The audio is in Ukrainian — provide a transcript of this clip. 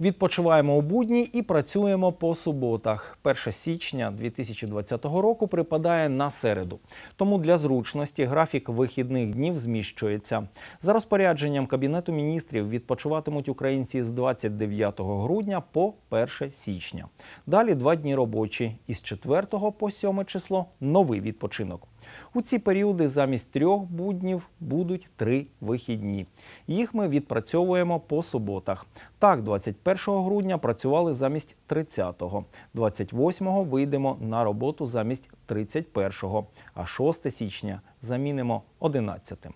Відпочиваємо у будні і працюємо по суботах. 1 січня 2020 року припадає на середу. Тому для зручності графік вихідних днів зміщується. За розпорядженням Кабінету міністрів відпочиватимуть українці з 29 грудня по 1 січня. Далі два дні робочі із 4 по 7 число новий відпочинок. У ці періоди замість трьох буднів будуть три вихідні. Їх ми відпрацьовуємо по суботах. Так, 25 1 грудня працювали замість 30-го, 28-го вийдемо на роботу замість 31-го, а 6 січня замінимо 11-м.